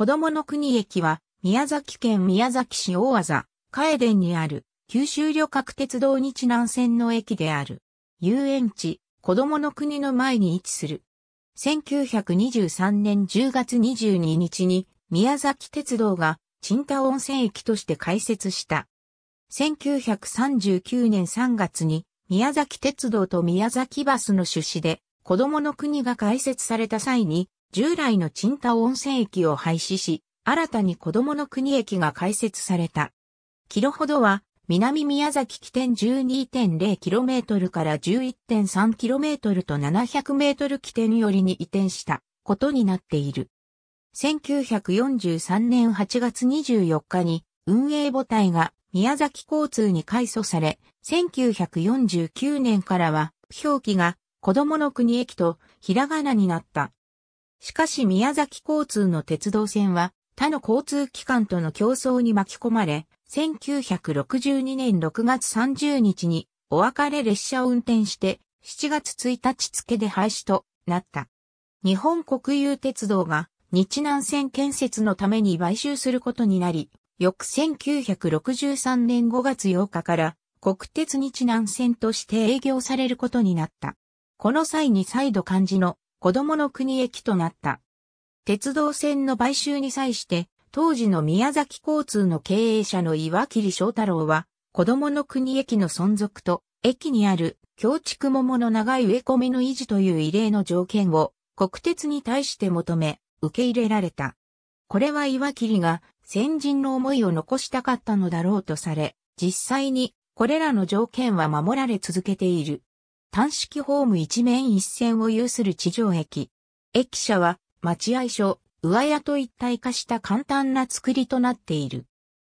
子供の国駅は、宮崎県宮崎市大和佐、海田にある、九州旅客鉄道日南線の駅である。遊園地、子供の国の前に位置する。1923年10月22日に、宮崎鉄道が、沈田温泉駅として開設した。1939年3月に、宮崎鉄道と宮崎バスの出資で、子供の国が開設された際に、従来のチン温泉駅を廃止し、新たに子供の国駅が開設された。キロほどは、南宮崎起点 12.0km から 11.3km と 700m 起点よりに移転したことになっている。1943年8月24日に運営母体が宮崎交通に改組され、1949年からは表記が子供の国駅とひらがなになった。しかし宮崎交通の鉄道線は他の交通機関との競争に巻き込まれ、1962年6月30日にお別れ列車を運転して7月1日付で廃止となった。日本国有鉄道が日南線建設のために買収することになり、翌1963年5月8日から国鉄日南線として営業されることになった。この際に再度漢字の子供の国駅となった。鉄道線の買収に際して、当時の宮崎交通の経営者の岩切翔太郎は、子供の国駅の存続と、駅にある、京畜桃の長い植え込みの維持という異例の条件を、国鉄に対して求め、受け入れられた。これは岩切が先人の思いを残したかったのだろうとされ、実際にこれらの条件は守られ続けている。単式ホーム一面一線を有する地上駅。駅舎は待合所、上屋と一体化した簡単な作りとなっている。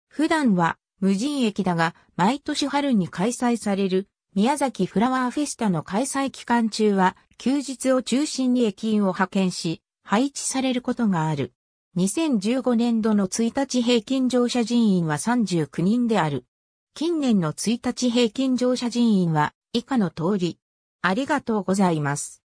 普段は無人駅だが、毎年春に開催される宮崎フラワーフェスタの開催期間中は、休日を中心に駅員を派遣し、配置されることがある。2015年度の1日平均乗車人員は39人である。近年の1日平均乗車人員は以下の通り、ありがとうございます。